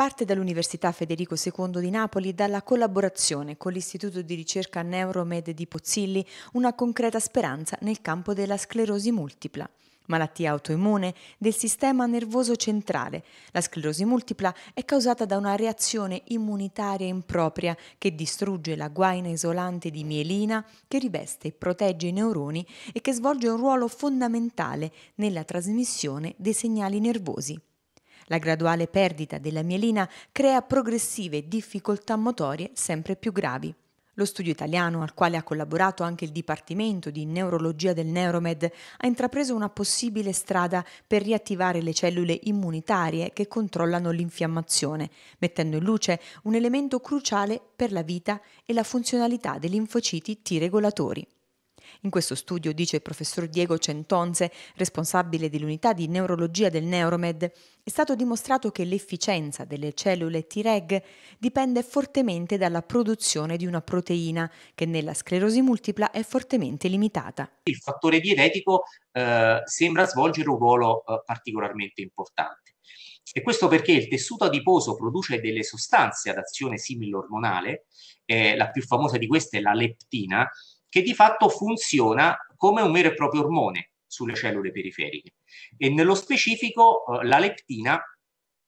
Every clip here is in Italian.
Parte dall'Università Federico II di Napoli dalla collaborazione con l'Istituto di ricerca Neuromed di Pozzilli una concreta speranza nel campo della sclerosi multipla malattia autoimmune del sistema nervoso centrale. La sclerosi multipla è causata da una reazione immunitaria impropria che distrugge la guaina isolante di mielina che riveste e protegge i neuroni e che svolge un ruolo fondamentale nella trasmissione dei segnali nervosi. La graduale perdita della mielina crea progressive difficoltà motorie sempre più gravi. Lo studio italiano, al quale ha collaborato anche il Dipartimento di Neurologia del Neuromed, ha intrapreso una possibile strada per riattivare le cellule immunitarie che controllano l'infiammazione, mettendo in luce un elemento cruciale per la vita e la funzionalità dei linfociti T regolatori. In questo studio, dice il professor Diego Centonze, responsabile dell'unità di neurologia del Neuromed, è stato dimostrato che l'efficienza delle cellule Treg dipende fortemente dalla produzione di una proteina che nella sclerosi multipla è fortemente limitata. Il fattore dietetico eh, sembra svolgere un ruolo eh, particolarmente importante. E questo perché il tessuto adiposo produce delle sostanze ad azione simile ormonale, eh, la più famosa di queste è la leptina, che di fatto funziona come un vero e proprio ormone sulle cellule periferiche. E nello specifico eh, la leptina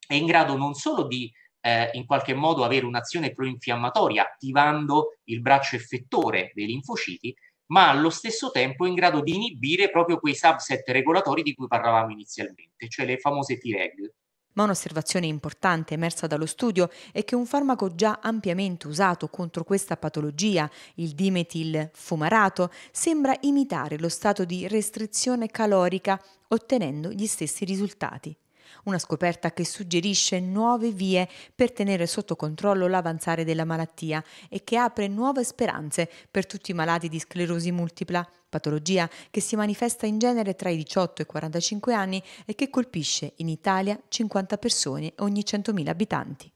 è in grado non solo di eh, in qualche modo avere un'azione proinfiammatoria attivando il braccio effettore dei linfociti, ma allo stesso tempo è in grado di inibire proprio quei subset regolatori di cui parlavamo inizialmente, cioè le famose T-reg, ma un'osservazione importante emersa dallo studio è che un farmaco già ampiamente usato contro questa patologia, il dimetil fumarato, sembra imitare lo stato di restrizione calorica ottenendo gli stessi risultati. Una scoperta che suggerisce nuove vie per tenere sotto controllo l'avanzare della malattia e che apre nuove speranze per tutti i malati di sclerosi multipla, patologia che si manifesta in genere tra i 18 e i 45 anni e che colpisce in Italia 50 persone ogni 100.000 abitanti.